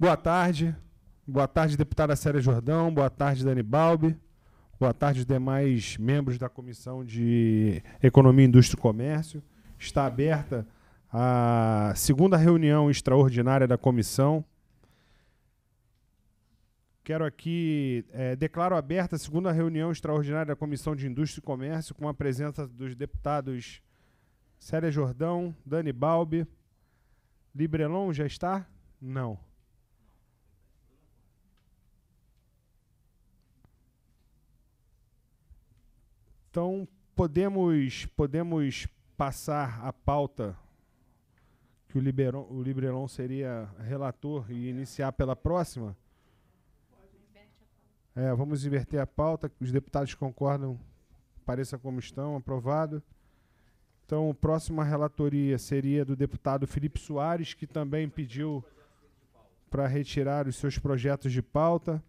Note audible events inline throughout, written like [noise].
Boa tarde. Boa tarde, deputada Célia Jordão. Boa tarde, Dani Balbi. Boa tarde, demais membros da Comissão de Economia, Indústria e Comércio. Está aberta a segunda reunião extraordinária da comissão. Quero aqui, é, declaro aberta a segunda reunião extraordinária da Comissão de Indústria e Comércio, com a presença dos deputados Célia Jordão, Dani Balbi. Librelon já está? Não. Então, podemos, podemos passar a pauta que o, Liberon, o Liberon seria relator e iniciar pela próxima? É, vamos inverter a pauta. Os deputados concordam, pareça como estão, aprovado. Então, a próxima relatoria seria do deputado Felipe Soares, que também pediu para retirar os seus projetos de pauta.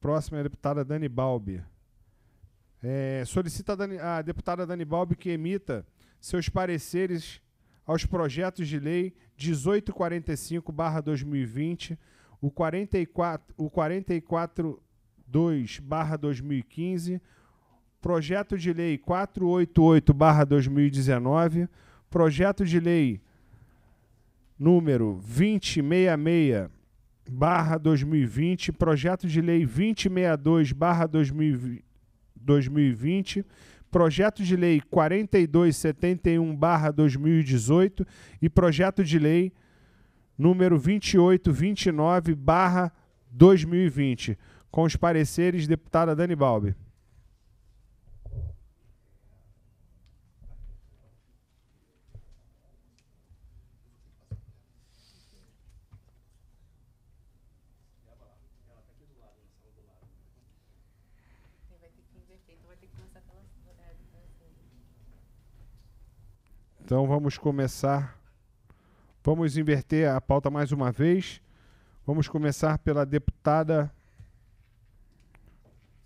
Próxima é a deputada Dani Balbi. É, solicita a, Dani, a deputada Dani Balbi que emita seus pareceres aos projetos de lei 1845-2020, o 44, o 442-2015, projeto de lei 488-2019, projeto de lei número 2066 barra 2020, projeto de lei 2062 barra 2020, projeto de lei 4271 barra 2018 e projeto de lei número 2829 barra 2020, com os pareceres deputada Dani Balbi. Então vamos começar. Vamos inverter a pauta mais uma vez. Vamos começar pela deputada.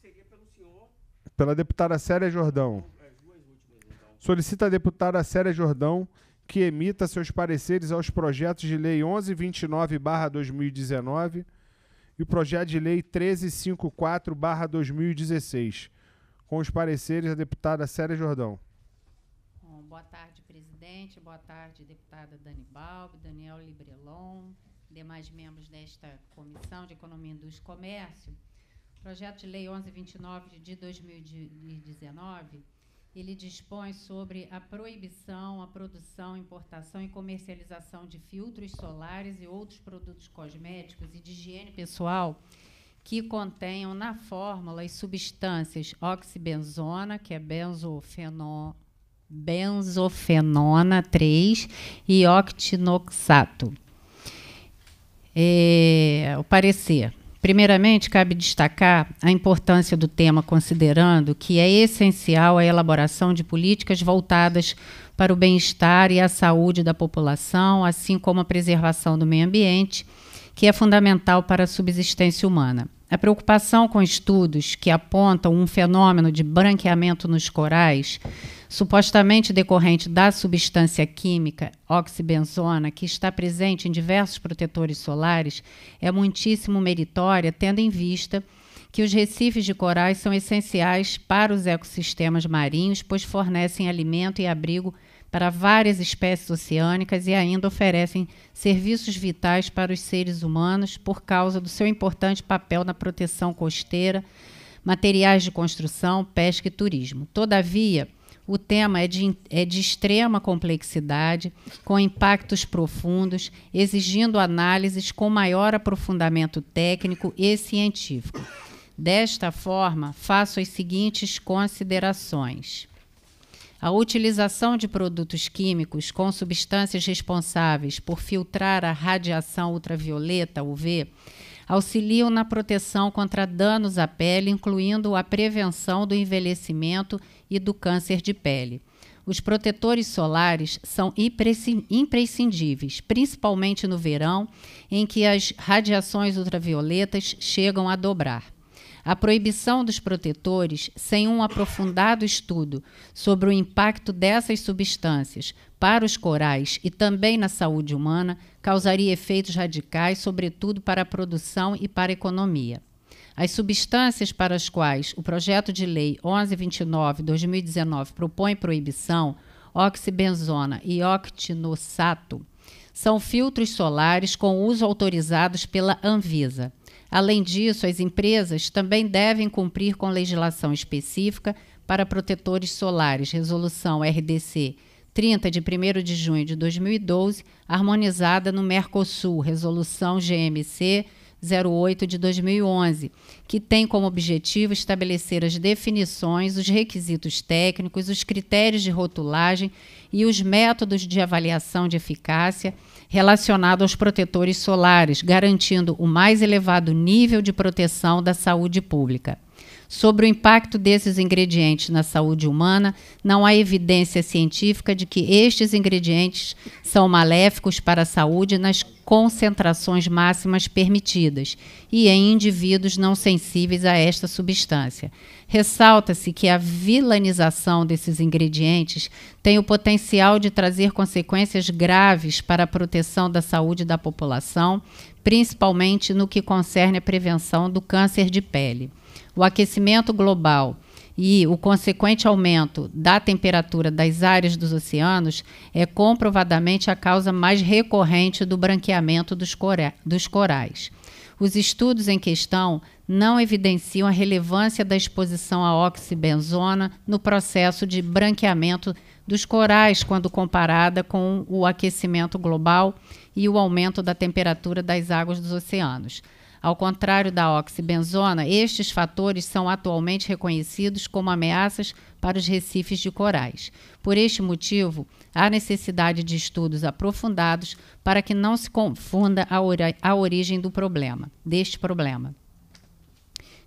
Seria pelo senhor? Pela deputada Célia Jordão. É, então. Solicita a deputada Célia Jordão que emita seus pareceres aos projetos de lei 1129/2019 e o projeto de lei 1354/2016, com os pareceres a deputada Célia Jordão. Boa tarde, presidente. Boa tarde, deputada Dani Balbi, Daniel Librelon, demais membros desta Comissão de Economia, Indústria e Comércio. O projeto de lei 1129 de 2019, ele dispõe sobre a proibição, a produção, importação e comercialização de filtros solares e outros produtos cosméticos e de higiene pessoal que contenham na fórmula as substâncias oxibenzona, que é benzofenol benzofenona 3 e octinoxato. É, o parecer. Primeiramente, cabe destacar a importância do tema, considerando que é essencial a elaboração de políticas voltadas para o bem-estar e a saúde da população, assim como a preservação do meio ambiente, que é fundamental para a subsistência humana. A preocupação com estudos que apontam um fenômeno de branqueamento nos corais, supostamente decorrente da substância química oxibenzona, que está presente em diversos protetores solares, é muitíssimo meritória, tendo em vista que os recifes de corais são essenciais para os ecossistemas marinhos, pois fornecem alimento e abrigo para várias espécies oceânicas e ainda oferecem serviços vitais para os seres humanos por causa do seu importante papel na proteção costeira, materiais de construção, pesca e turismo. Todavia, o tema é de, é de extrema complexidade, com impactos profundos, exigindo análises com maior aprofundamento técnico e científico. Desta forma, faço as seguintes considerações. A utilização de produtos químicos com substâncias responsáveis por filtrar a radiação ultravioleta, UV, auxiliam na proteção contra danos à pele, incluindo a prevenção do envelhecimento e do câncer de pele. Os protetores solares são imprescindíveis, principalmente no verão, em que as radiações ultravioletas chegam a dobrar. A proibição dos protetores, sem um aprofundado estudo sobre o impacto dessas substâncias para os corais e também na saúde humana, causaria efeitos radicais, sobretudo para a produção e para a economia. As substâncias para as quais o projeto de lei 1129/2019 propõe proibição, oxibenzona e octinossato, são filtros solares com uso autorizados pela Anvisa. Além disso, as empresas também devem cumprir com legislação específica para protetores solares, resolução RDC 30 de 1 de junho de 2012, harmonizada no Mercosul, resolução GMC 08 de 2011, que tem como objetivo estabelecer as definições, os requisitos técnicos, os critérios de rotulagem e os métodos de avaliação de eficácia relacionado aos protetores solares, garantindo o mais elevado nível de proteção da saúde pública. Sobre o impacto desses ingredientes na saúde humana, não há evidência científica de que estes ingredientes são maléficos para a saúde nas concentrações máximas permitidas e em indivíduos não sensíveis a esta substância. Ressalta-se que a vilanização desses ingredientes tem o potencial de trazer consequências graves para a proteção da saúde da população, principalmente no que concerne a prevenção do câncer de pele. O aquecimento global e o consequente aumento da temperatura das áreas dos oceanos é comprovadamente a causa mais recorrente do branqueamento dos, cora dos corais. Os estudos em questão não evidenciam a relevância da exposição à oxibenzona no processo de branqueamento dos corais quando comparada com o aquecimento global e o aumento da temperatura das águas dos oceanos. Ao contrário da oxibenzona, estes fatores são atualmente reconhecidos como ameaças para os recifes de corais. Por este motivo, há necessidade de estudos aprofundados para que não se confunda a, a origem do problema, deste problema.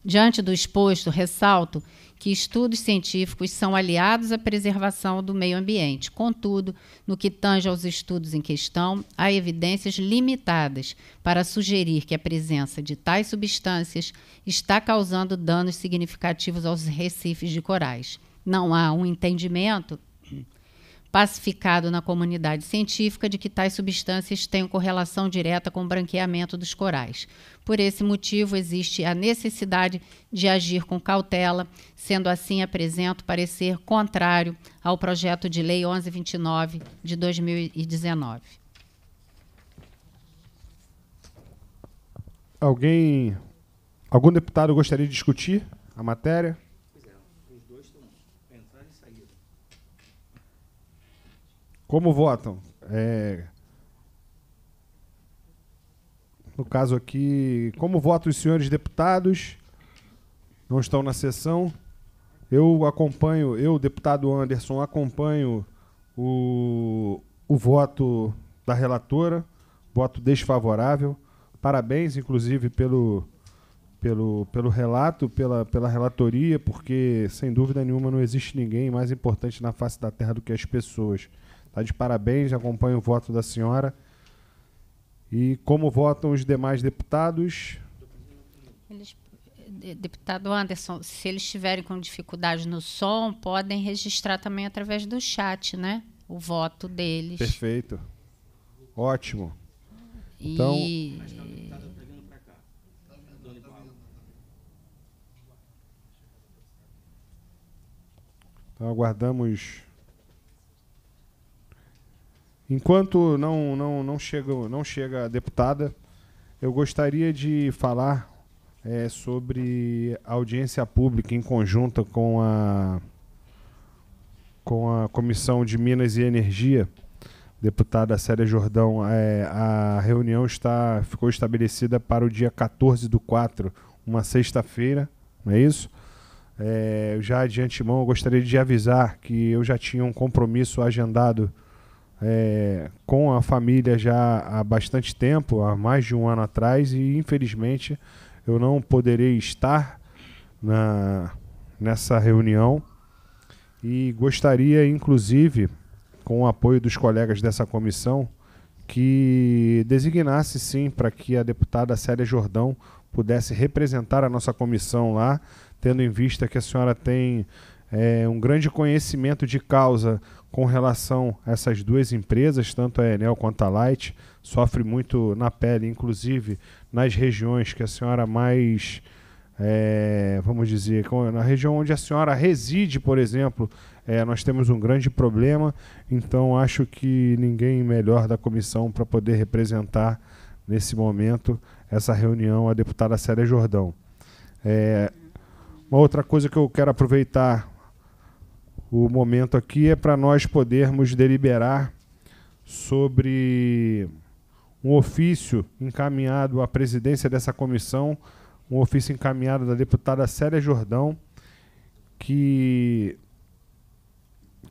Diante do exposto, ressalto que estudos científicos são aliados à preservação do meio ambiente. Contudo, no que tange aos estudos em questão, há evidências limitadas para sugerir que a presença de tais substâncias está causando danos significativos aos recifes de corais. Não há um entendimento pacificado na comunidade científica de que tais substâncias têm correlação direta com o branqueamento dos corais. Por esse motivo, existe a necessidade de agir com cautela, sendo assim, apresento parecer contrário ao projeto de lei 1129 de 2019. Alguém, algum deputado gostaria de discutir a matéria? Como votam? É... No caso aqui, como votam os senhores deputados? Não estão na sessão. Eu acompanho, eu, deputado Anderson, acompanho o, o voto da relatora, voto desfavorável. Parabéns, inclusive, pelo, pelo, pelo relato, pela, pela relatoria, porque, sem dúvida nenhuma, não existe ninguém mais importante na face da terra do que as pessoas. Está de parabéns, acompanho o voto da senhora. E como votam os demais deputados? Eles, eh, deputado Anderson, se eles estiverem com dificuldade no som, podem registrar também através do chat, né? O voto deles. Perfeito. Ótimo. E... Então, então aguardamos Enquanto não, não, não, chega, não chega a deputada, eu gostaria de falar é, sobre a audiência pública em conjunto com a, com a Comissão de Minas e Energia. Deputada Célia Jordão, é, a reunião está, ficou estabelecida para o dia 14 do 4, uma sexta-feira, não é isso? É, já de antemão, eu gostaria de avisar que eu já tinha um compromisso agendado é, com a família já há bastante tempo, há mais de um ano atrás, e infelizmente eu não poderei estar na, nessa reunião. E gostaria, inclusive, com o apoio dos colegas dessa comissão, que designasse sim para que a deputada Célia Jordão pudesse representar a nossa comissão lá, tendo em vista que a senhora tem é, um grande conhecimento de causa com relação a essas duas empresas, tanto a Enel quanto a Light, sofre muito na pele, inclusive nas regiões que a senhora mais, é, vamos dizer, na região onde a senhora reside, por exemplo, é, nós temos um grande problema. Então acho que ninguém melhor da comissão para poder representar nesse momento essa reunião a deputada Célia Jordão. É, uma outra coisa que eu quero aproveitar o momento aqui é para nós podermos deliberar sobre um ofício encaminhado à presidência dessa comissão, um ofício encaminhado da deputada Célia Jordão, que,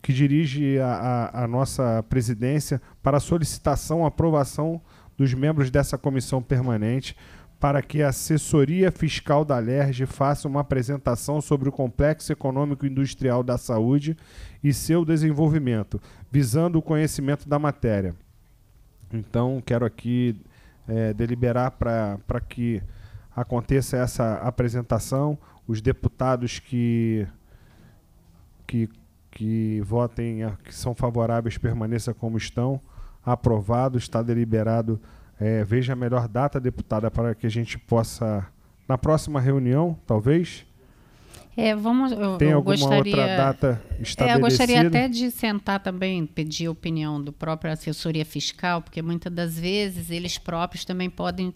que dirige a, a, a nossa presidência para solicitação, aprovação dos membros dessa comissão permanente para que a assessoria fiscal da LERJ faça uma apresentação sobre o complexo econômico industrial da saúde e seu desenvolvimento, visando o conhecimento da matéria. Então, quero aqui é, deliberar para que aconteça essa apresentação. Os deputados que, que, que votem, que são favoráveis, permaneçam como estão. Aprovado, está deliberado é, veja a melhor data, deputada, para que a gente possa, na próxima reunião, talvez. É, vamos. Eu, Tem eu alguma gostaria, outra data estabelecida? É, eu gostaria até de sentar também, pedir a opinião do próprio assessoria fiscal, porque muitas das vezes eles próprios também podem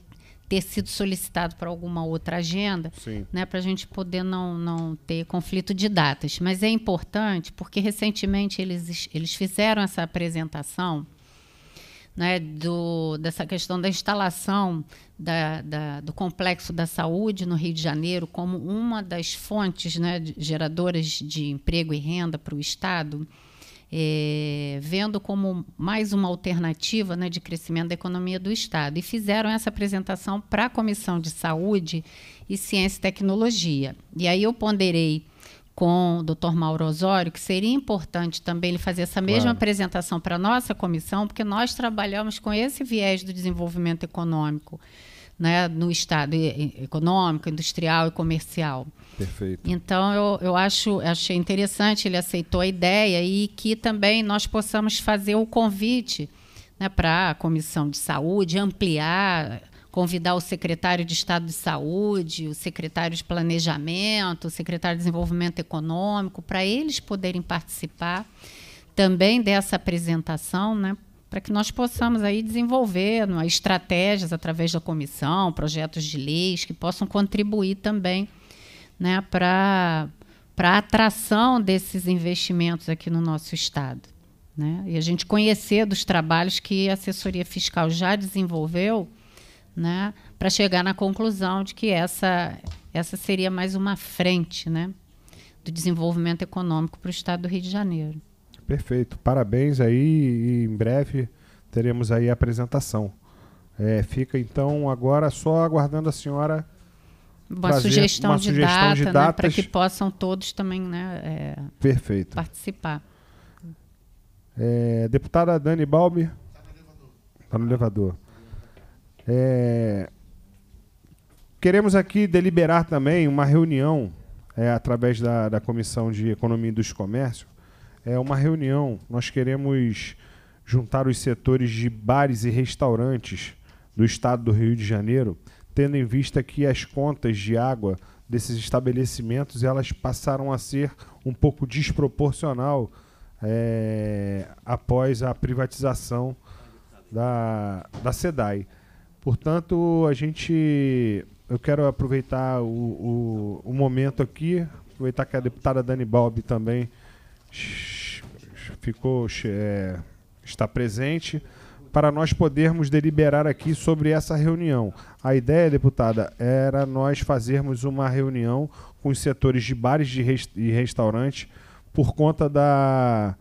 ter sido solicitado para alguma outra agenda, né, para a gente poder não, não ter conflito de datas. Mas é importante porque recentemente eles, eles fizeram essa apresentação né, do, dessa questão da instalação da, da, do complexo da saúde no Rio de Janeiro como uma das fontes né, geradoras de emprego e renda para o Estado, é, vendo como mais uma alternativa né, de crescimento da economia do Estado. E fizeram essa apresentação para a Comissão de Saúde e Ciência e Tecnologia. E aí eu ponderei com o doutor Mauro Osório, que seria importante também ele fazer essa mesma claro. apresentação para a nossa comissão, porque nós trabalhamos com esse viés do desenvolvimento econômico. Né, no estado econômico, industrial e comercial. Perfeito. Então eu, eu acho achei interessante ele aceitou a ideia e que também nós possamos fazer o convite né, para a comissão de saúde ampliar convidar o secretário de Estado de Saúde, o secretário de Planejamento, o secretário de Desenvolvimento Econômico, para eles poderem participar também dessa apresentação, né? para que nós possamos aí desenvolver né, estratégias através da comissão, projetos de leis que possam contribuir também né, para a atração desses investimentos aqui no nosso Estado. Né? E a gente conhecer dos trabalhos que a assessoria fiscal já desenvolveu né, para chegar na conclusão de que essa, essa seria mais uma frente né, do desenvolvimento econômico para o estado do Rio de Janeiro. Perfeito, parabéns aí e em breve teremos aí a apresentação. É, fica então agora só aguardando a senhora uma sugestão, uma de, sugestão data, de data, né, para que possam todos também né, é, Perfeito. participar. É, deputada Dani Balbi. Está no elevador. Está no elevador. É... Queremos aqui deliberar também uma reunião, é, através da, da Comissão de Economia e dos Comércios, é uma reunião. Nós queremos juntar os setores de bares e restaurantes do estado do Rio de Janeiro, tendo em vista que as contas de água desses estabelecimentos elas passaram a ser um pouco desproporcional é, após a privatização da, da SEDAI. Portanto, a gente. Eu quero aproveitar o, o, o momento aqui, aproveitar que a deputada Dani Balbi também ficou, é, está presente, para nós podermos deliberar aqui sobre essa reunião. A ideia, deputada, era nós fazermos uma reunião com os setores de bares e restaurantes por conta da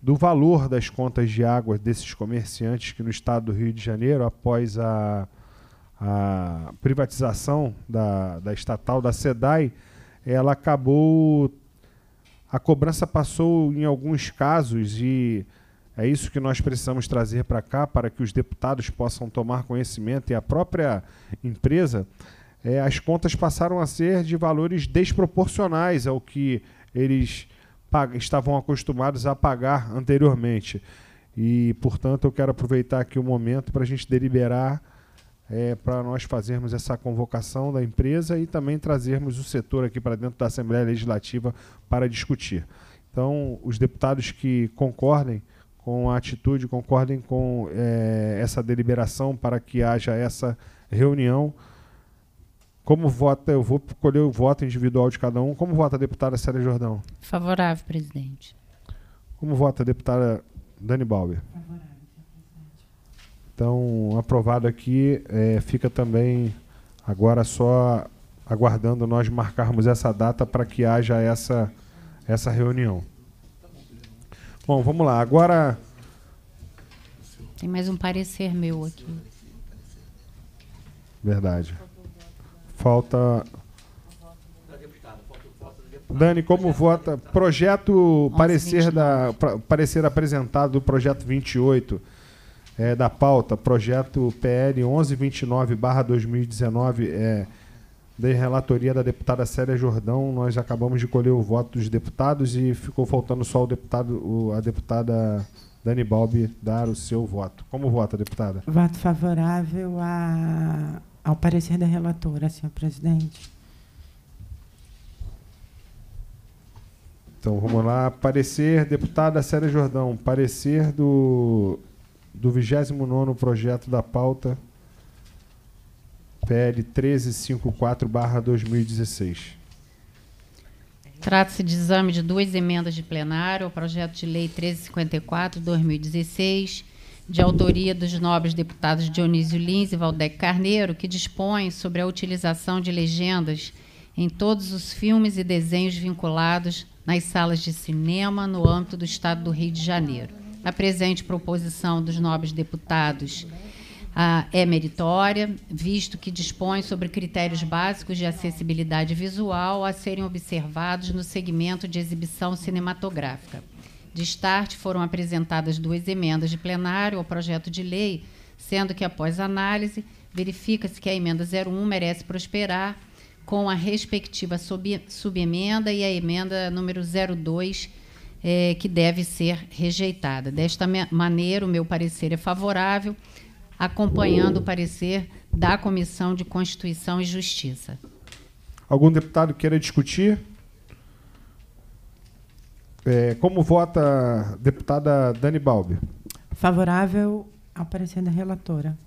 do valor das contas de água desses comerciantes que no estado do Rio de Janeiro, após a, a privatização da, da estatal da SEDAI, ela acabou. A cobrança passou em alguns casos e é isso que nós precisamos trazer para cá para que os deputados possam tomar conhecimento e a própria empresa. É, as contas passaram a ser de valores desproporcionais ao que eles estavam acostumados a pagar anteriormente. E, portanto, eu quero aproveitar aqui o momento para a gente deliberar, é, para nós fazermos essa convocação da empresa e também trazermos o setor aqui para dentro da Assembleia Legislativa para discutir. Então, os deputados que concordem com a atitude, concordem com é, essa deliberação para que haja essa reunião. Como vota, eu vou colher o voto individual de cada um. Como vota a deputada Célia Jordão? Favorável, presidente. Como vota a deputada Dani Bauer? Favorável, presidente. Então, aprovado aqui, é, fica também agora só aguardando nós marcarmos essa data para que haja essa, essa reunião. Bom, vamos lá. Agora. Tem mais um parecer meu aqui. Verdade. Falta. Dani, como vota? Projeto parecer, da, parecer apresentado do projeto 28 é, da pauta, projeto PL 1129-2019, é, da relatoria da deputada Célia Jordão. Nós acabamos de colher o voto dos deputados e ficou faltando só o deputado, o, a deputada Dani Balbi dar o seu voto. Como vota, deputada? Voto favorável a ao parecer da relatora, senhor presidente. Então, vamos lá. Parecer, deputada Célia Jordão, parecer do, do 29 projeto da pauta PL 1354-2016. Trata-se de exame de duas emendas de plenário ao projeto de lei 1354-2016 de autoria dos nobres deputados Dionísio Lins e Valdec Carneiro, que dispõe sobre a utilização de legendas em todos os filmes e desenhos vinculados nas salas de cinema no âmbito do Estado do Rio de Janeiro. A presente proposição dos nobres deputados ah, é meritória, visto que dispõe sobre critérios básicos de acessibilidade visual a serem observados no segmento de exibição cinematográfica. De start foram apresentadas duas emendas de plenário ao projeto de lei, sendo que, após análise, verifica-se que a emenda 01 merece prosperar com a respectiva subemenda e a emenda número 02, é, que deve ser rejeitada. Desta maneira, o meu parecer é favorável, acompanhando o parecer da Comissão de Constituição e Justiça. Algum deputado queira discutir? É, como vota a deputada Dani Balbi? Favorável ao parecer da relatora.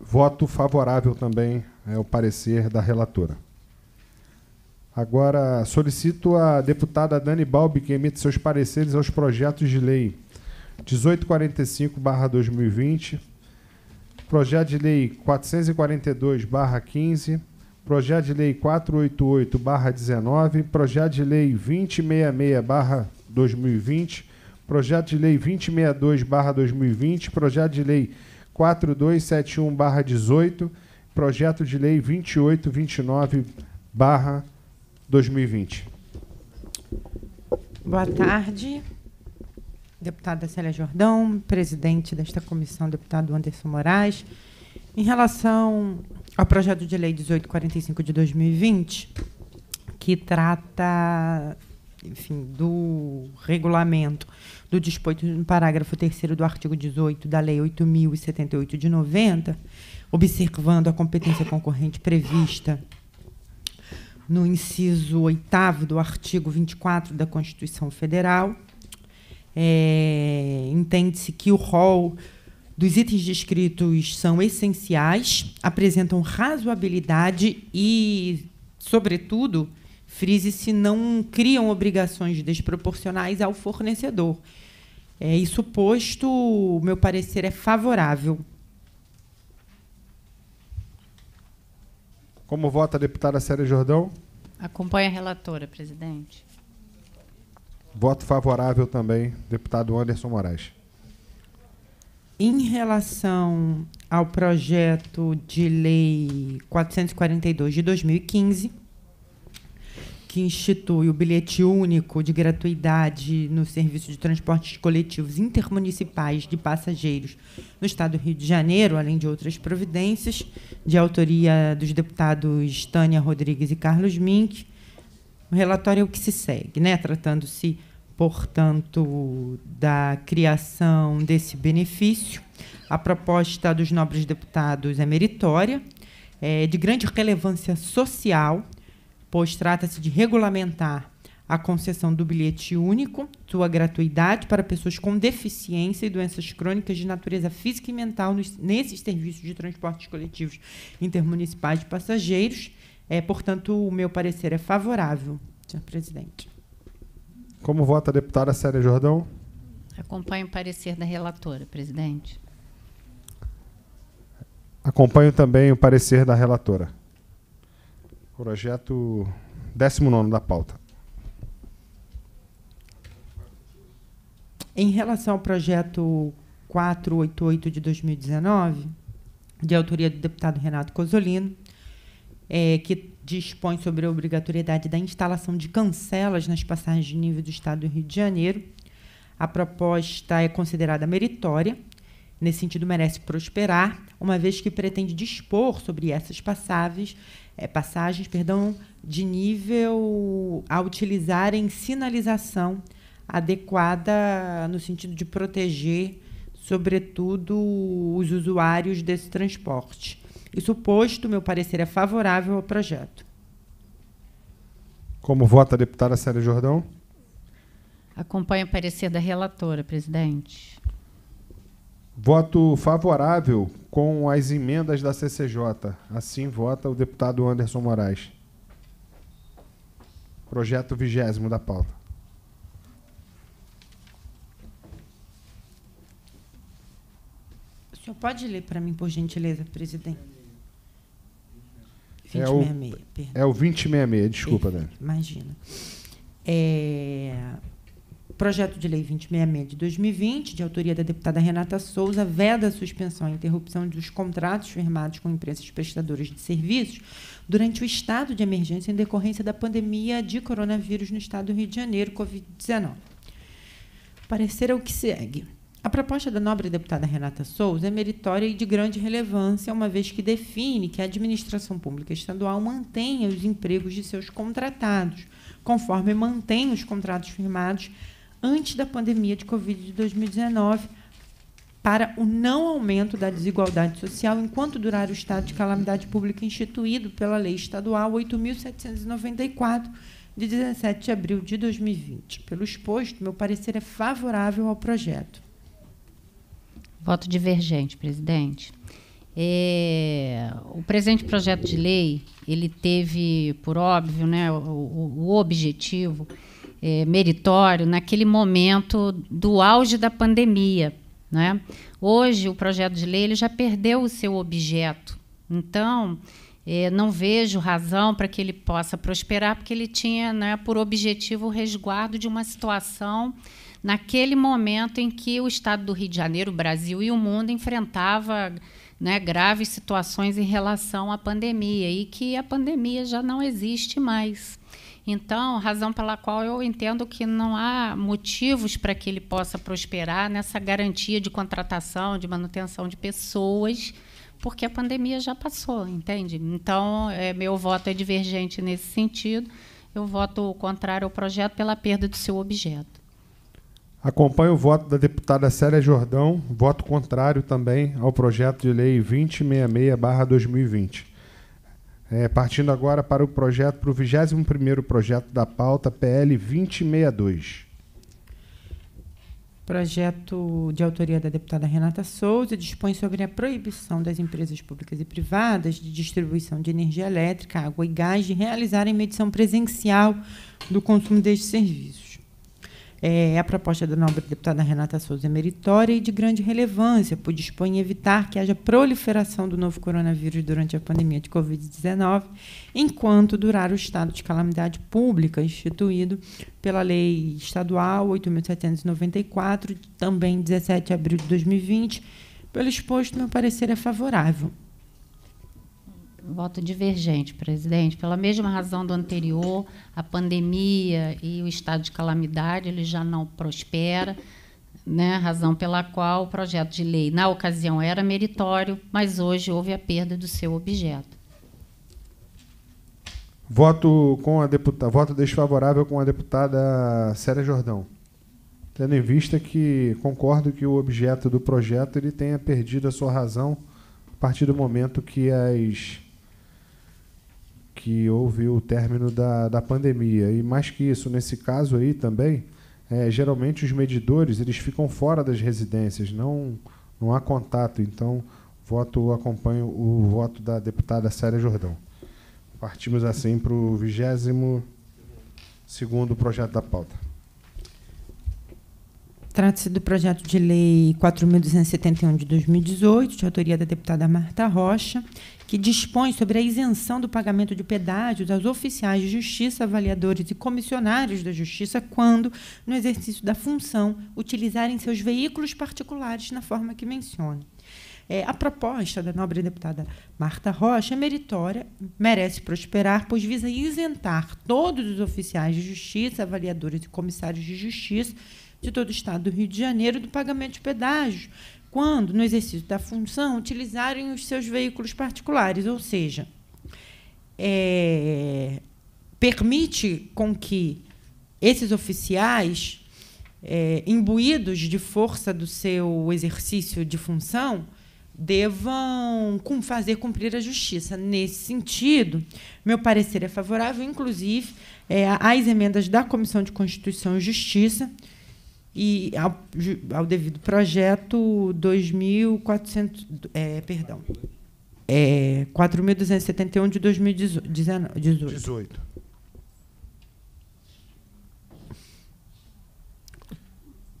Voto favorável também é o parecer da relatora. Agora solicito à deputada Dani Balbi que emite seus pareceres aos projetos de lei 1845/2020, projeto de lei 442/15, projeto de lei 488/19, projeto de lei 2066/2020, projeto de lei 2062/2020, projeto de lei 4271/18, projeto de lei 2829/2020. Boa tarde. Deputada Célia Jordão, presidente desta comissão, deputado Anderson Moraes. Em relação ao projeto de lei 1845 de 2020, que trata enfim, do regulamento do disposto no parágrafo 3 do artigo 18 da Lei 8.078 de 90, observando a competência concorrente prevista no inciso 8 do artigo 24 da Constituição Federal, é, entende-se que o rol dos itens descritos são essenciais, apresentam razoabilidade e, sobretudo, frise-se, não criam obrigações desproporcionais ao fornecedor. É, isso posto, o meu parecer é favorável. Como vota a deputada Célia Jordão? Acompanha a relatora, presidente. Voto favorável também, deputado Anderson Moraes. Em relação ao projeto de lei 442 de 2015, que institui o bilhete único de gratuidade no serviço de transportes coletivos intermunicipais de passageiros no estado do Rio de Janeiro, além de outras providências, de autoria dos deputados Tânia Rodrigues e Carlos Mink. O relatório é o que se segue, né? tratando-se portanto, da criação desse benefício. A proposta dos nobres deputados é meritória, é de grande relevância social, pois trata-se de regulamentar a concessão do bilhete único, sua gratuidade para pessoas com deficiência e doenças crônicas de natureza física e mental nos, nesses serviços de transportes coletivos intermunicipais de passageiros. É, portanto, o meu parecer é favorável, senhor presidente. Como vota a deputada Célia Jordão? Acompanho o parecer da relatora, presidente. Acompanho também o parecer da relatora. Projeto 19 da pauta. Em relação ao projeto 488 de 2019, de autoria do deputado Renato Cosolino, é, que dispõe sobre a obrigatoriedade da instalação de cancelas nas passagens de nível do Estado do Rio de Janeiro. A proposta é considerada meritória, nesse sentido merece prosperar, uma vez que pretende dispor sobre essas é, passagens perdão, de nível a utilizarem sinalização adequada no sentido de proteger, sobretudo, os usuários desse transporte. Isso posto, meu parecer é favorável ao projeto. Como vota a deputada Célia Jordão? Acompanho o parecer da relatora, presidente. Voto favorável com as emendas da CCJ. Assim vota o deputado Anderson Moraes. Projeto vigésimo da pauta. O senhor pode ler para mim, por gentileza, presidente? é o, É o 2066, desculpa, né? Dani. Imagina. É, projeto de lei 2066 de 2020, de autoria da deputada Renata Souza, veda a suspensão e interrupção dos contratos firmados com empresas prestadoras de serviços durante o estado de emergência em decorrência da pandemia de coronavírus no estado do Rio de Janeiro, Covid-19. Parecer é o que segue. A proposta da nobre deputada Renata Souza é meritória e de grande relevância, uma vez que define que a administração pública estadual mantenha os empregos de seus contratados, conforme mantém os contratos firmados antes da pandemia de Covid de 2019, para o não aumento da desigualdade social enquanto durar o estado de calamidade pública instituído pela Lei Estadual 8.794 de 17 de abril de 2020. Pelo exposto, meu parecer é favorável ao projeto. Voto divergente, presidente. É, o presente projeto de lei ele teve, por óbvio, né, o, o objetivo é, meritório naquele momento do auge da pandemia. Né? Hoje, o projeto de lei ele já perdeu o seu objeto. Então, é, não vejo razão para que ele possa prosperar, porque ele tinha né, por objetivo o resguardo de uma situação naquele momento em que o estado do Rio de Janeiro, o Brasil e o mundo enfrentava né, graves situações em relação à pandemia e que a pandemia já não existe mais. Então, razão pela qual eu entendo que não há motivos para que ele possa prosperar nessa garantia de contratação, de manutenção de pessoas, porque a pandemia já passou, entende? Então, é, meu voto é divergente nesse sentido. Eu voto contrário ao projeto pela perda do seu objeto. Acompanho o voto da deputada Célia Jordão, voto contrário também ao projeto de lei 2066-2020. É, partindo agora para o projeto, para o 21 projeto da pauta, PL 2062. Projeto de autoria da deputada Renata Souza dispõe sobre a proibição das empresas públicas e privadas de distribuição de energia elétrica, água e gás de realizarem medição presencial do consumo destes serviços. É, a proposta da nobre deputada Renata Souza é meritória e de grande relevância, pois dispor em evitar que haja proliferação do novo coronavírus durante a pandemia de Covid-19, enquanto durar o estado de calamidade pública instituído pela Lei Estadual 8.794, também 17 de abril de 2020. Pelo exposto, meu parecer é favorável voto divergente, presidente. Pela mesma razão do anterior, a pandemia e o estado de calamidade ele já não prospera, né? razão pela qual o projeto de lei, na ocasião, era meritório, mas hoje houve a perda do seu objeto. Voto com a deputada, voto desfavorável com a deputada Célia Jordão. Tendo em vista que concordo que o objeto do projeto ele tenha perdido a sua razão a partir do momento que as que houve o término da, da pandemia. E mais que isso, nesse caso aí também, é, geralmente os medidores eles ficam fora das residências, não, não há contato. Então, voto acompanho o voto da deputada Séria Jordão. Partimos assim para o vigésimo segundo projeto da pauta. Trata-se do projeto de lei 4.271 de 2018, de autoria da deputada Marta Rocha, que dispõe sobre a isenção do pagamento de pedágios aos oficiais de justiça, avaliadores e comissionários da justiça quando, no exercício da função, utilizarem seus veículos particulares na forma que menciono. É, a proposta da nobre deputada Marta Rocha é meritória, merece prosperar, pois visa isentar todos os oficiais de justiça, avaliadores e comissários de justiça de todo o estado do Rio de Janeiro do pagamento de pedágios, quando, no exercício da função, utilizarem os seus veículos particulares, ou seja, é, permite com que esses oficiais, é, imbuídos de força do seu exercício de função, devam fazer cumprir a justiça. Nesse sentido, meu parecer é favorável, inclusive, é, às emendas da Comissão de Constituição e Justiça, e ao, ao devido projeto 2.400, é, perdão, é, 4.271 de 2018.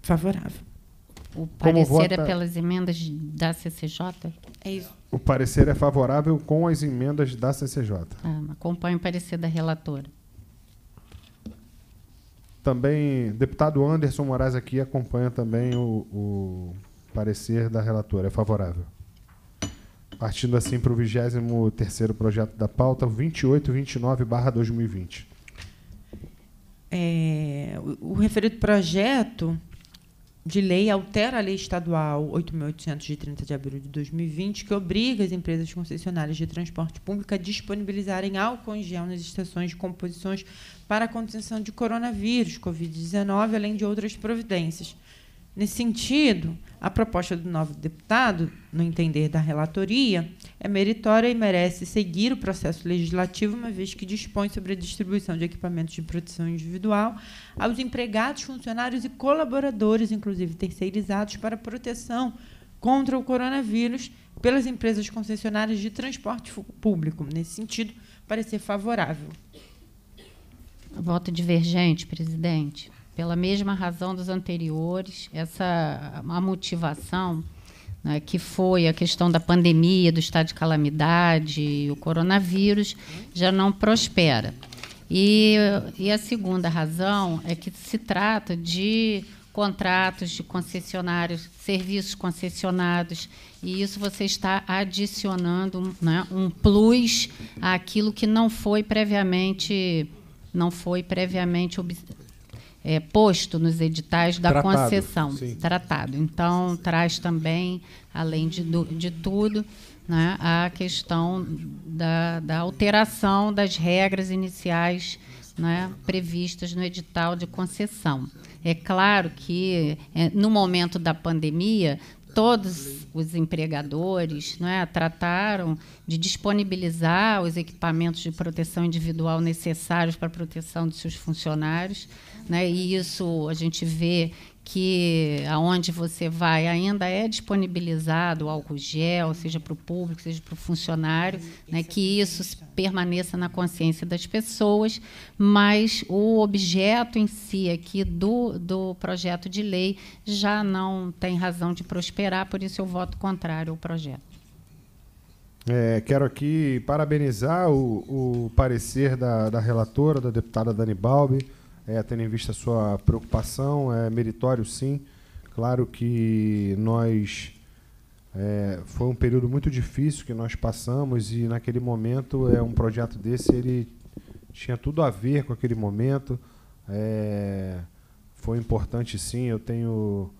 Favorável. O parecer é pelas emendas da CCJ? É isso. O parecer é favorável com as emendas da CCJ. Ah, acompanho o parecer da relatora. Também, deputado Anderson Moraes aqui acompanha também o, o parecer da relatora. É favorável. Partindo assim para o 23 terceiro projeto da pauta, 2829-2020. É, o referido projeto de lei altera a lei estadual 8.830 de de abril de 2020, que obriga as empresas concessionárias de transporte público a disponibilizarem álcool em gel nas estações de composições para a contenção de coronavírus, Covid-19, além de outras providências. Nesse sentido, a proposta do novo deputado, no entender da relatoria, é meritória e merece seguir o processo legislativo, uma vez que dispõe sobre a distribuição de equipamentos de proteção individual aos empregados, funcionários e colaboradores, inclusive terceirizados, para proteção contra o coronavírus pelas empresas concessionárias de transporte público. Nesse sentido, parecer favorável. Voto divergente, presidente. Pela mesma razão dos anteriores, essa a motivação né, que foi a questão da pandemia, do estado de calamidade, o coronavírus, já não prospera. E, e a segunda razão é que se trata de contratos de concessionários, serviços concessionados, e isso você está adicionando né, um plus àquilo que não foi previamente não foi previamente é, posto nos editais da tratado, concessão, sim. tratado. Então, traz também, além de, de tudo, né, a questão da, da, alteração das regras iniciais né, previstas no edital de concessão. É claro que, é, no momento da pandemia, todos os empregadores né, trataram de disponibilizar os equipamentos de proteção individual necessários para a proteção de seus funcionários né? E isso a gente vê que aonde você vai ainda é disponibilizado álcool gel, seja para o público, seja para o funcionário, né, que isso permaneça na consciência das pessoas, mas o objeto em si aqui do, do projeto de lei já não tem razão de prosperar, por isso eu voto contrário ao projeto. É, quero aqui parabenizar o, o parecer da, da relatora, da deputada Dani Balbi, é, tendo em vista a sua preocupação, é meritório sim. Claro que nós é, foi um período muito difícil que nós passamos e naquele momento é um projeto desse ele tinha tudo a ver com aquele momento. É, foi importante sim. Eu tenho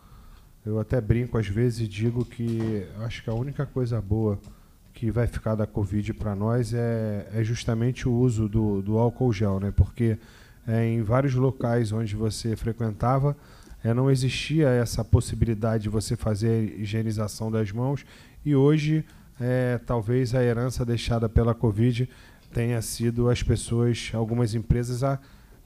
eu até brinco às vezes e digo que acho que a única coisa boa que vai ficar da Covid para nós é, é justamente o uso do, do álcool gel, né? Porque é, em vários locais onde você frequentava, é, não existia essa possibilidade de você fazer a higienização das mãos e hoje é, talvez a herança deixada pela Covid tenha sido as pessoas, algumas empresas, a,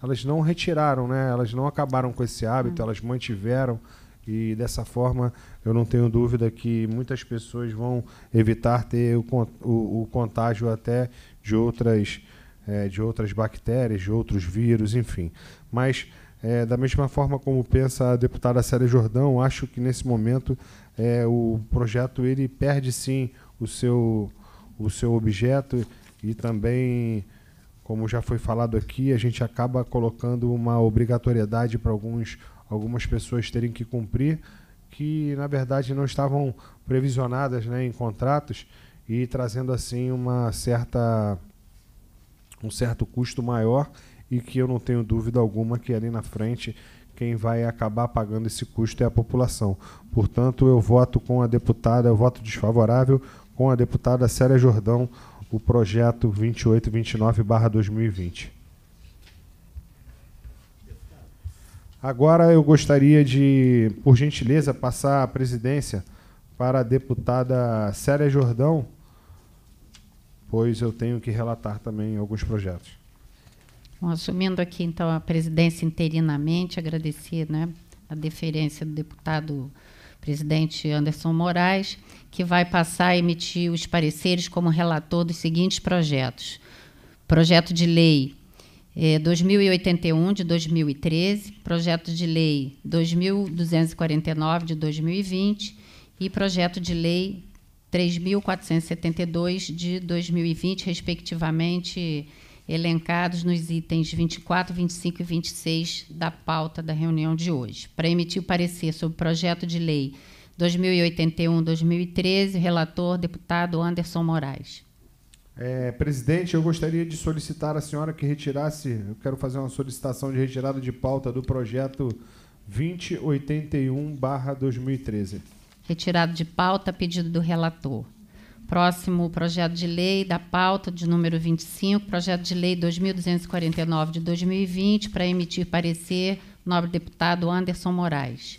elas não retiraram, né? elas não acabaram com esse hábito, hum. elas mantiveram e dessa forma eu não tenho dúvida que muitas pessoas vão evitar ter o, o, o contágio até de outras é, de outras bactérias, de outros vírus, enfim. Mas, é, da mesma forma como pensa a deputada Célia Jordão, acho que nesse momento é, o projeto ele perde sim o seu, o seu objeto e também, como já foi falado aqui, a gente acaba colocando uma obrigatoriedade para alguns, algumas pessoas terem que cumprir que na verdade não estavam previsionadas né, em contratos e trazendo assim uma certa um certo custo maior e que eu não tenho dúvida alguma que ali na frente quem vai acabar pagando esse custo é a população. Portanto, eu voto com a deputada, eu voto desfavorável com a deputada Célia Jordão, o projeto 2829-2020. Agora eu gostaria de, por gentileza, passar a presidência para a deputada Célia Jordão, pois eu tenho que relatar também alguns projetos. Bom, assumindo aqui, então, a presidência interinamente, agradecer né, a deferência do deputado presidente Anderson Moraes, que vai passar a emitir os pareceres como relator dos seguintes projetos. Projeto de lei eh, 2081 de 2013, projeto de lei 2249 de 2020 e projeto de lei 3.472 de 2020, respectivamente, elencados nos itens 24, 25 e 26 da pauta da reunião de hoje. Para emitir o parecer sobre o projeto de lei 2081-2013, relator deputado Anderson Moraes. É, presidente, eu gostaria de solicitar à senhora que retirasse, eu quero fazer uma solicitação de retirada de pauta do projeto 2081-2013. Retirado de pauta pedido do relator. Próximo projeto de lei da pauta de número 25, projeto de lei 2249 de 2020, para emitir parecer, nobre deputado Anderson Moraes.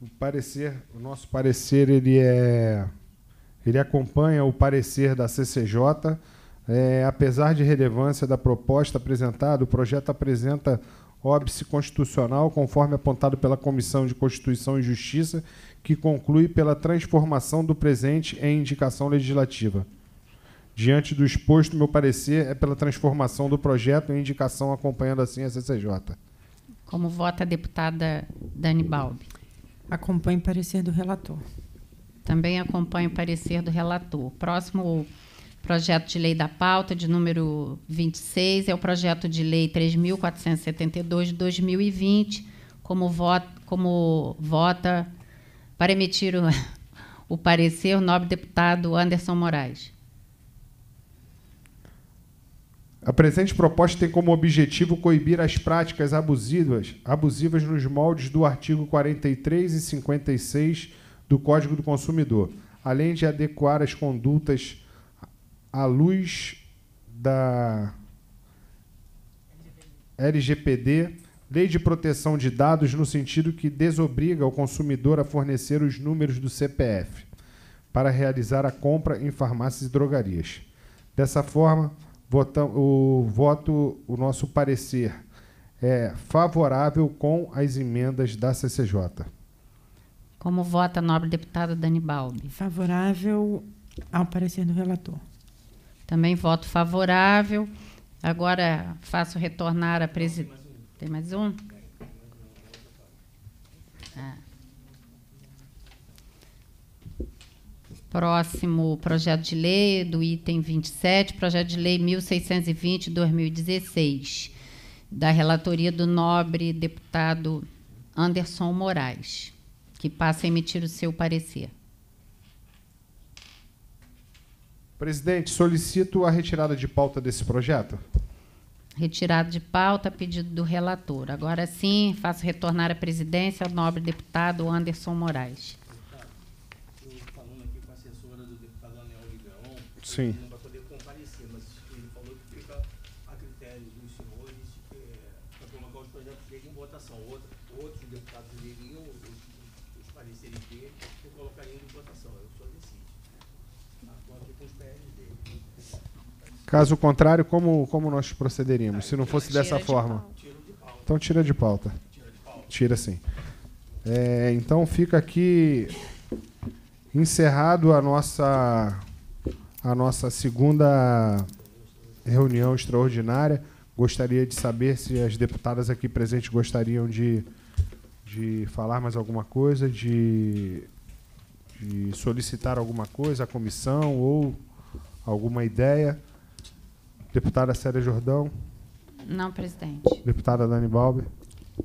O parecer, o nosso parecer ele é ele acompanha o parecer da CCJ é, apesar de relevância da proposta apresentada, o projeto apresenta óbice constitucional, conforme apontado pela Comissão de Constituição e Justiça, que conclui pela transformação do presente em indicação legislativa. Diante do exposto, meu parecer é pela transformação do projeto em indicação acompanhando assim a CCJ. Como vota a deputada Dani Balbi? Acompanho o parecer do relator. Também acompanho o parecer do relator. Próximo projeto de lei da pauta de número 26, é o projeto de lei 3.472 de 2020, como, vota, como vota para emitir o, [laughs] o parecer o nobre deputado Anderson Moraes. A presente proposta tem como objetivo coibir as práticas abusivas, abusivas nos moldes do artigo 43 e 56 do Código do Consumidor, além de adequar as condutas à luz da LGPD, Lei de Proteção de Dados, no sentido que desobriga o consumidor a fornecer os números do CPF para realizar a compra em farmácias e drogarias. Dessa forma, o voto, o nosso parecer é favorável com as emendas da CCJ. Como vota a nobre deputada Dani Balbi? Favorável ao parecer do relator. Também voto favorável. Agora faço retornar a presidência. Tem mais um? É. Próximo projeto de lei do item 27, projeto de lei 1620-2016, da relatoria do nobre deputado Anderson Moraes, que passa a emitir o seu parecer. Presidente, solicito a retirada de pauta desse projeto. Retirado de pauta, pedido do relator. Agora sim, faço retornar à presidência ao nobre deputado Anderson Moraes. Deputado, eu falando aqui com a assessora do deputado Daniel Ligaon, Sim. não vai poder comparecer, mas ele falou que fica a critério dos senhores é, para colocar os projetos dele em votação. Outra, outros deputados leriam os, os pareceres dele e colocariam em votação. Eu só decido. Caso contrário, como, como nós procederíamos? Se não fosse dessa forma. Então tira de pauta. Tira sim. É, então fica aqui encerrado a nossa a nossa segunda reunião extraordinária. Gostaria de saber se as deputadas aqui presentes gostariam de, de falar mais alguma coisa, de de solicitar alguma coisa à comissão ou alguma ideia? Deputada Célia Jordão? Não, presidente. Deputada Dani Balbi?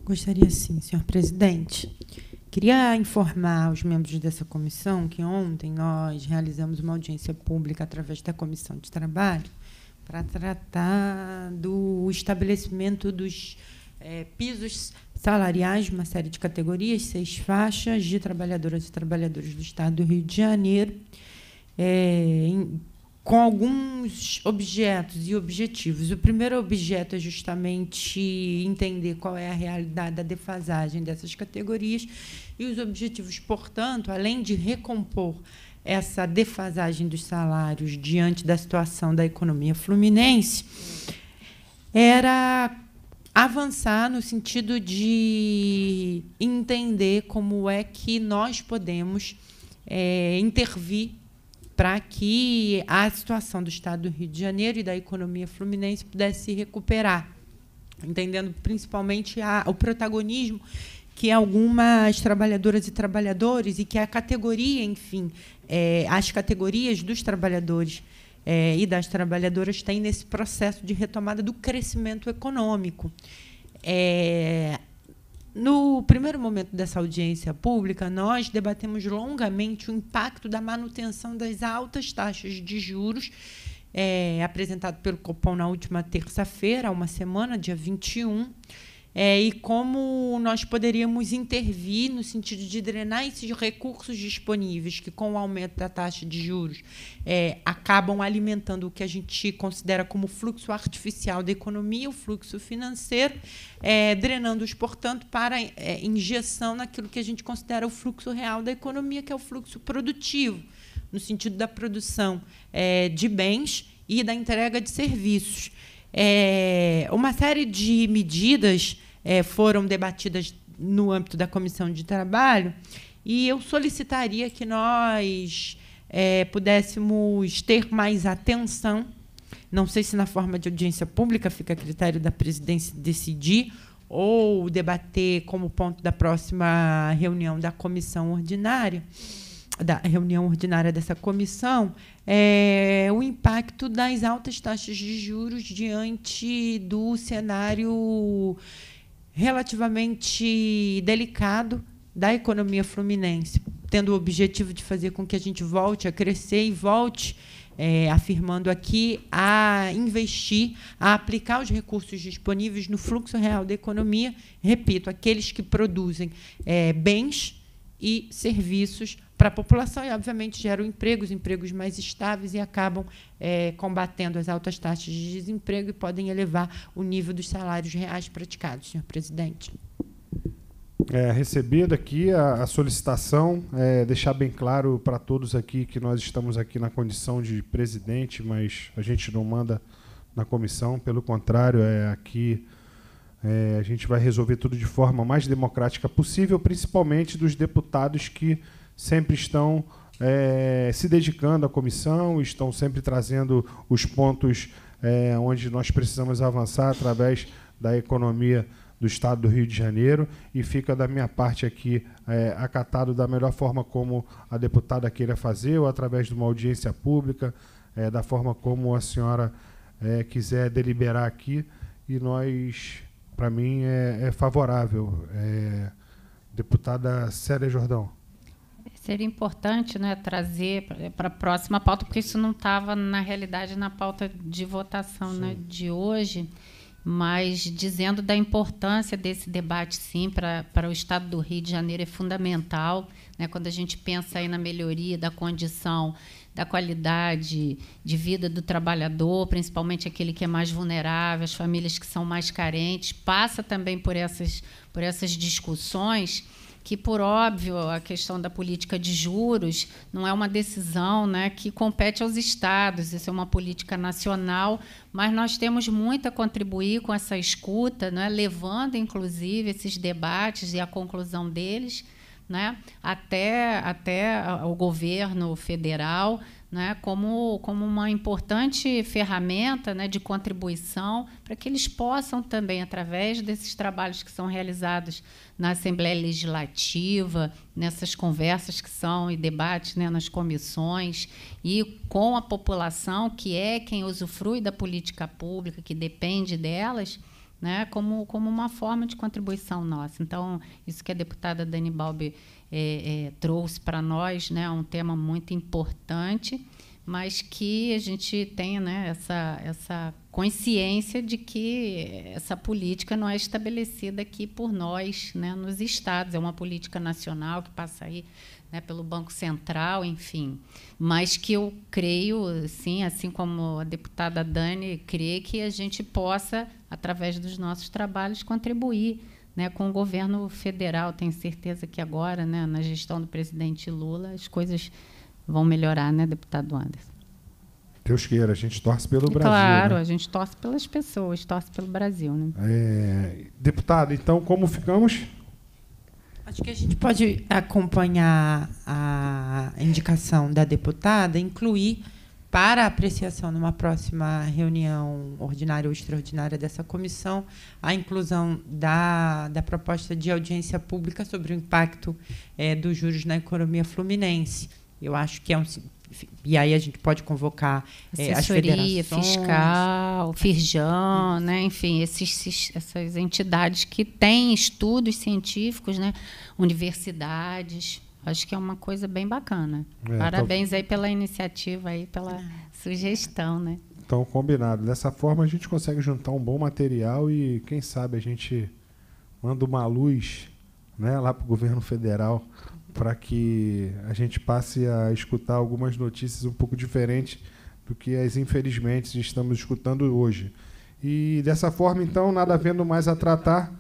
Gostaria sim, senhor presidente. Queria informar os membros dessa comissão que ontem nós realizamos uma audiência pública através da comissão de trabalho para tratar do estabelecimento dos é, pisos salariais, uma série de categorias, seis faixas de trabalhadoras e trabalhadores do Estado do Rio de Janeiro, é, em, com alguns objetos e objetivos. O primeiro objeto é justamente entender qual é a realidade da defasagem dessas categorias e os objetivos, portanto, além de recompor essa defasagem dos salários diante da situação da economia fluminense, era avançar no sentido de entender como é que nós podemos é, intervir para que a situação do Estado do Rio de Janeiro e da economia fluminense pudesse se recuperar, entendendo principalmente a, o protagonismo que algumas trabalhadoras e trabalhadores e que a categoria, enfim, é, as categorias dos trabalhadores é, e das trabalhadoras têm nesse processo de retomada do crescimento econômico. É, no primeiro momento dessa audiência pública, nós debatemos longamente o impacto da manutenção das altas taxas de juros, é, apresentado pelo Copom na última terça-feira, uma semana, dia 21 é, e como nós poderíamos intervir no sentido de drenar esses recursos disponíveis que, com o aumento da taxa de juros, é, acabam alimentando o que a gente considera como fluxo artificial da economia, o fluxo financeiro, é, drenando-os, portanto, para é, injeção naquilo que a gente considera o fluxo real da economia, que é o fluxo produtivo, no sentido da produção é, de bens e da entrega de serviços. É, uma série de medidas é, foram debatidas no âmbito da comissão de trabalho e eu solicitaria que nós é, pudéssemos ter mais atenção. Não sei se na forma de audiência pública fica a critério da presidência decidir ou debater como ponto da próxima reunião da comissão ordinária da reunião ordinária dessa comissão é, o impacto das altas taxas de juros diante do cenário relativamente delicado da economia fluminense, tendo o objetivo de fazer com que a gente volte a crescer e volte é, afirmando aqui, a investir, a aplicar os recursos disponíveis no fluxo real da economia, repito, aqueles que produzem é, bens e serviços para a população e, obviamente, geram empregos, empregos mais estáveis e acabam é, combatendo as altas taxas de desemprego e podem elevar o nível dos salários reais praticados, senhor presidente. É, recebida aqui a, a solicitação, é, deixar bem claro para todos aqui que nós estamos aqui na condição de presidente, mas a gente não manda na comissão, pelo contrário, é aqui é, a gente vai resolver tudo de forma mais democrática possível, principalmente dos deputados que sempre estão é, se dedicando à comissão, estão sempre trazendo os pontos é, onde nós precisamos avançar através da economia do Estado do Rio de Janeiro e fica da minha parte aqui é, acatado da melhor forma como a deputada queira fazer ou através de uma audiência pública, é, da forma como a senhora é, quiser deliberar aqui e nós, para mim, é, é favorável. deputada Célia Jordão. Seria importante né, trazer para a próxima pauta, porque isso não estava, na realidade, na pauta de votação né, de hoje, mas dizendo da importância desse debate, sim, para o Estado do Rio de Janeiro é fundamental. Né, quando a gente pensa aí na melhoria da condição, da qualidade de vida do trabalhador, principalmente aquele que é mais vulnerável, as famílias que são mais carentes, passa também por essas, por essas discussões que, por óbvio, a questão da política de juros não é uma decisão né, que compete aos estados, isso é uma política nacional, mas nós temos muito a contribuir com essa escuta, né, levando, inclusive, esses debates e a conclusão deles né, até, até o governo federal né, como, como uma importante ferramenta né, de contribuição para que eles possam também, através desses trabalhos que são realizados na Assembleia Legislativa, nessas conversas que são e debates né, nas comissões e com a população, que é quem usufrui da política pública, que depende delas, né? como, como uma forma de contribuição nossa. Então, isso que a deputada Dani Balbi é, é, trouxe para nós né? é um tema muito importante, mas que a gente tenha né? essa, essa consciência de que essa política não é estabelecida aqui por nós, né, nos estados, é uma política nacional que passa aí né, pelo Banco Central, enfim, mas que eu creio, sim, assim como a deputada Dani crê, que a gente possa, através dos nossos trabalhos, contribuir né, com o governo federal. Tenho certeza que agora, né, na gestão do presidente Lula, as coisas vão melhorar, né, deputado Anderson? Deus queira, a gente torce pelo e Brasil. Claro, né? a gente torce pelas pessoas, torce pelo Brasil. Né? É, deputado, então como ficamos? Acho que a gente pode acompanhar a indicação da deputada, incluir para apreciação numa próxima reunião ordinária ou extraordinária dessa comissão a inclusão da, da proposta de audiência pública sobre o impacto é, dos juros na economia fluminense. Eu acho que é um enfim, e aí a gente pode convocar é, assessoria fiscal, Firjan, né? enfim, esses, essas entidades que têm estudos científicos, né? universidades. Acho que é uma coisa bem bacana. É, então Parabéns tá... aí pela iniciativa aí, pela sugestão, né? Então, combinado. Dessa forma a gente consegue juntar um bom material e quem sabe a gente manda uma luz, né, lá para o governo federal para que a gente passe a escutar algumas notícias um pouco diferentes do que as infelizmente estamos escutando hoje. E dessa forma, então, nada havendo mais a tratar.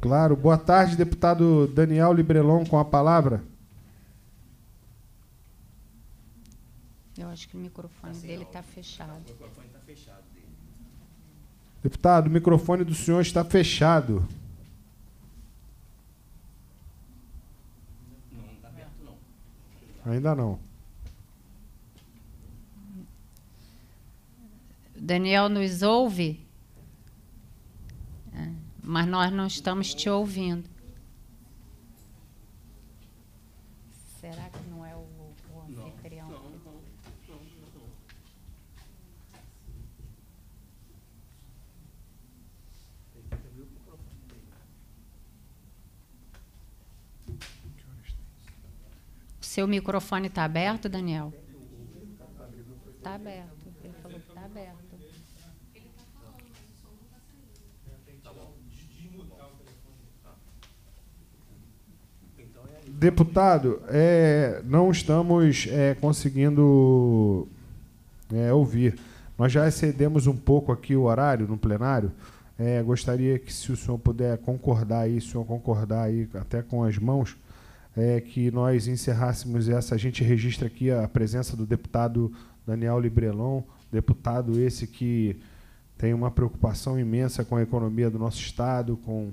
Claro. Boa tarde, deputado Daniel Librelon, com a palavra. Eu acho que o microfone dele está fechado. O microfone Deputado, o microfone do senhor está fechado. Não, não está aberto, não. Ainda não. Daniel nos ouve, é, mas nós não estamos te ouvindo. Será que não? Seu microfone está aberto, Daniel? Está aberto. Ele falou que está aberto. Deputado, é, não estamos é, conseguindo é, ouvir. Nós já excedemos um pouco aqui o horário no plenário. É, gostaria que, se o senhor puder concordar aí, se o senhor concordar aí até com as mãos, é, que nós encerrássemos essa. A gente registra aqui a presença do deputado Daniel Librelon, deputado esse que tem uma preocupação imensa com a economia do nosso Estado, com,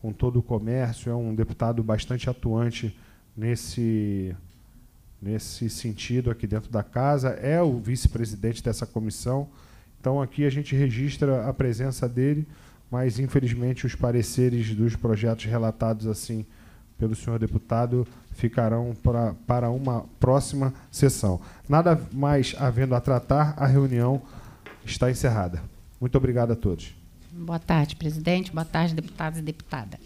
com todo o comércio, é um deputado bastante atuante nesse, nesse sentido aqui dentro da casa, é o vice-presidente dessa comissão. Então aqui a gente registra a presença dele, mas infelizmente os pareceres dos projetos relatados assim pelo senhor deputado ficarão pra, para uma próxima sessão. Nada mais havendo a tratar, a reunião está encerrada. Muito obrigado a todos. Boa tarde, presidente. Boa tarde, deputados e deputada.